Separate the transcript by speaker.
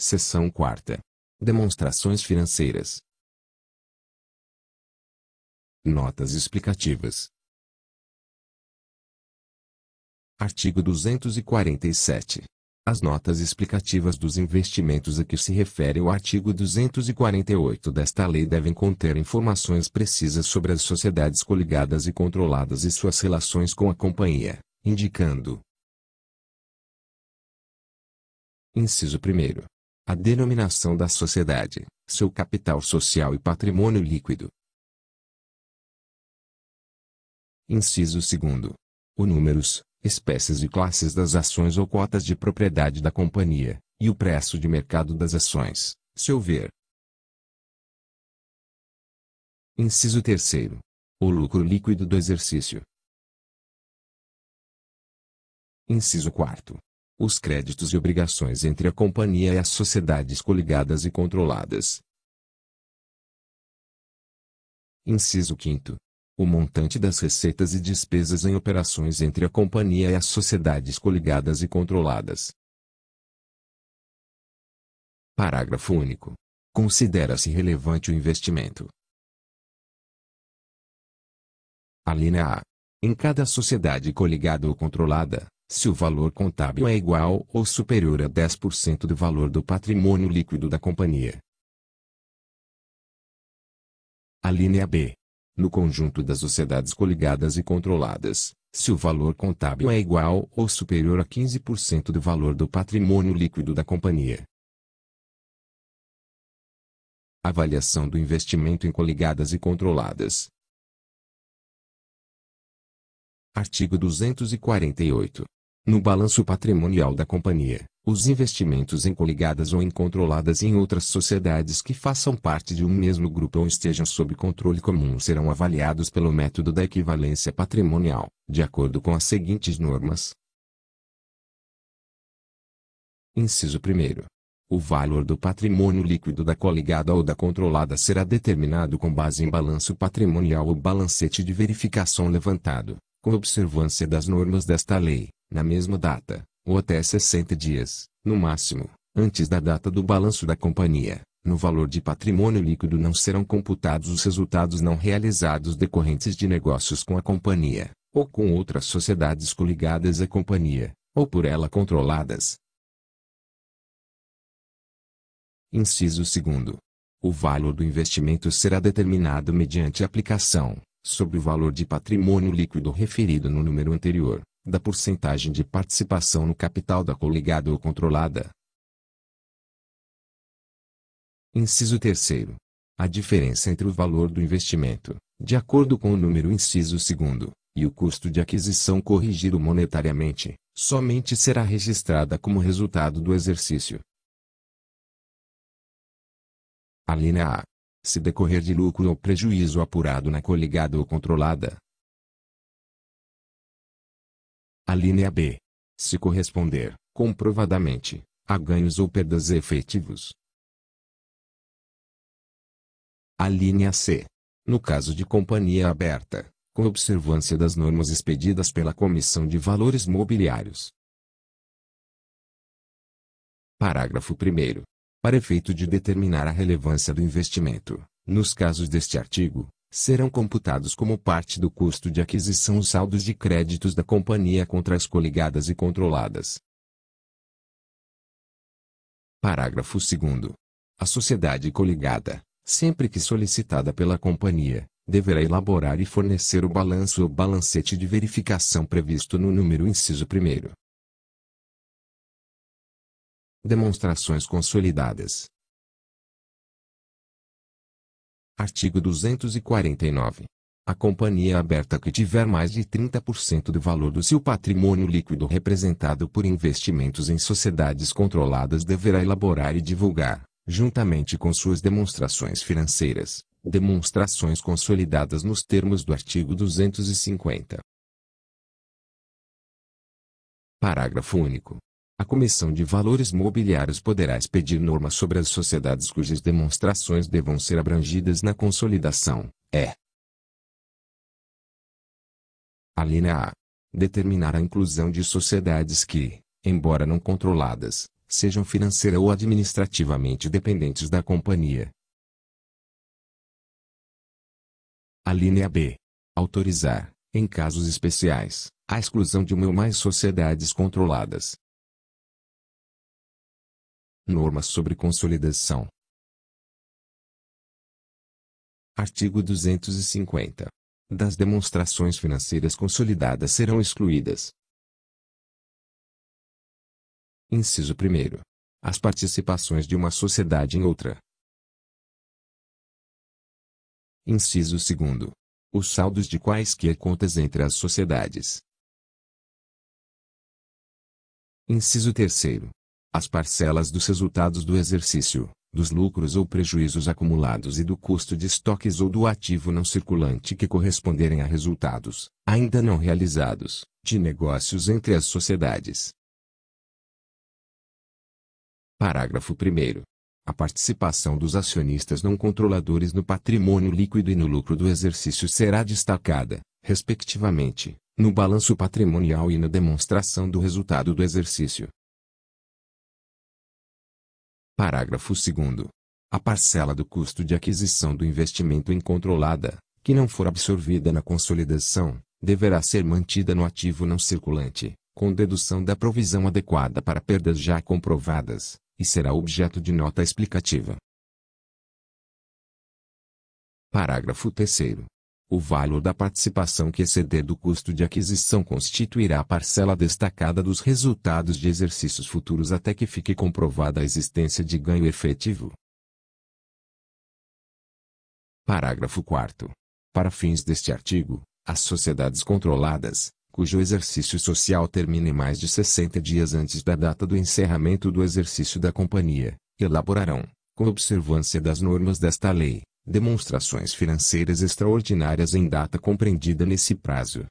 Speaker 1: Seção quarta. Demonstrações financeiras. Notas explicativas. Artigo 247.
Speaker 2: As notas explicativas dos investimentos a que se refere o artigo 248 desta lei devem conter informações precisas sobre as sociedades coligadas e controladas e suas relações com a companhia, indicando.
Speaker 1: Inciso 1 a denominação da sociedade, seu capital social e patrimônio líquido.
Speaker 2: Inciso 2. O números, espécies e classes das ações ou cotas de propriedade da companhia, e o preço de mercado das ações, se houver.
Speaker 1: Inciso 3. O lucro líquido do exercício. Inciso 4 os créditos
Speaker 2: e obrigações entre a companhia e as sociedades coligadas e controladas. Inciso 5. O montante das receitas e despesas em operações entre a companhia e as sociedades coligadas e controladas.
Speaker 1: Parágrafo único. Considera-se relevante o investimento. Alínea A.
Speaker 2: Em cada sociedade coligada ou controlada, se o valor contábil é igual ou superior a 10% do valor do patrimônio líquido da companhia. A linha B. No conjunto das sociedades coligadas e controladas, se o valor contábil é igual ou superior a 15% do valor do
Speaker 1: patrimônio líquido da companhia. Avaliação do investimento em coligadas e controladas,
Speaker 2: Artigo 248. No balanço patrimonial da companhia, os investimentos em coligadas ou incontroladas em outras sociedades que façam parte de um mesmo grupo ou estejam sob controle comum serão avaliados pelo método da equivalência patrimonial, de acordo com as seguintes normas. Inciso 1. O valor do patrimônio líquido da coligada ou da controlada será determinado com base em balanço patrimonial ou balancete de verificação levantado, com observância das normas desta lei, na mesma data, ou até 60 dias, no máximo, antes da data do balanço da companhia, no valor de patrimônio líquido não serão computados os resultados não realizados decorrentes de negócios com a companhia, ou com outras sociedades coligadas à companhia, ou por ela controladas. Inciso 2. O valor do investimento será determinado mediante aplicação, sobre o valor de patrimônio líquido referido no número anterior, da porcentagem de participação no capital da coligada ou controlada. Inciso 3. A diferença entre o valor do investimento, de acordo com o número inciso 2, e o custo de aquisição corrigido monetariamente, somente será registrada como
Speaker 1: resultado do exercício. Alínea A se decorrer de lucro ou prejuízo apurado na coligada ou controlada. Alínea B. Se corresponder, comprovadamente, a ganhos ou perdas efetivos.
Speaker 2: Alínea C. No caso de companhia aberta, com observância das normas expedidas pela Comissão de Valores Mobiliários. Parágrafo 1 para efeito de determinar a relevância do investimento. Nos casos deste artigo, serão computados como parte do custo de aquisição os saldos de créditos da companhia contra as coligadas e controladas. Parágrafo 2. A sociedade coligada, sempre que solicitada pela companhia, deverá elaborar e fornecer o balanço ou balancete
Speaker 1: de verificação previsto no número inciso 1 demonstrações consolidadas. Artigo 249. A companhia aberta que tiver mais
Speaker 2: de 30% do valor do seu patrimônio líquido representado por investimentos em sociedades controladas deverá elaborar e divulgar, juntamente com suas demonstrações financeiras, demonstrações consolidadas nos termos do artigo 250. Parágrafo único. A Comissão de Valores Mobiliários poderá expedir normas sobre as sociedades cujas demonstrações devam ser abrangidas na consolidação. É. A linha A. Determinar a inclusão de sociedades que, embora não controladas, sejam financeira ou administrativamente dependentes da companhia.
Speaker 1: A linha B. Autorizar, em casos especiais, a exclusão de uma ou mais sociedades controladas, Normas sobre consolidação. Artigo 250. Das demonstrações financeiras consolidadas serão excluídas. Inciso 1. As participações de uma sociedade em outra. Inciso 2. Os saldos de quaisquer contas entre as sociedades. Inciso 3.
Speaker 2: As parcelas dos resultados do exercício, dos lucros ou prejuízos acumulados e do custo de estoques ou do ativo não circulante que corresponderem a resultados, ainda não realizados, de negócios entre as sociedades. Parágrafo 1. A participação dos acionistas não controladores no patrimônio líquido e no lucro do exercício será destacada, respectivamente, no balanço patrimonial e na demonstração do resultado do exercício, Parágrafo 2 A parcela do custo de aquisição do investimento incontrolada, que não for absorvida na consolidação, deverá ser mantida no ativo não circulante, com dedução da provisão adequada para perdas já comprovadas, e será objeto de nota explicativa. Parágrafo 3 o valor da participação que exceder do custo de aquisição constituirá a parcela destacada dos resultados de exercícios futuros até que fique comprovada a existência de ganho efetivo. Parágrafo 4. Para fins deste artigo, as sociedades controladas, cujo exercício social termine mais de 60 dias antes da data do encerramento do exercício da companhia, elaborarão, com observância das normas desta lei, demonstrações financeiras extraordinárias em data compreendida nesse prazo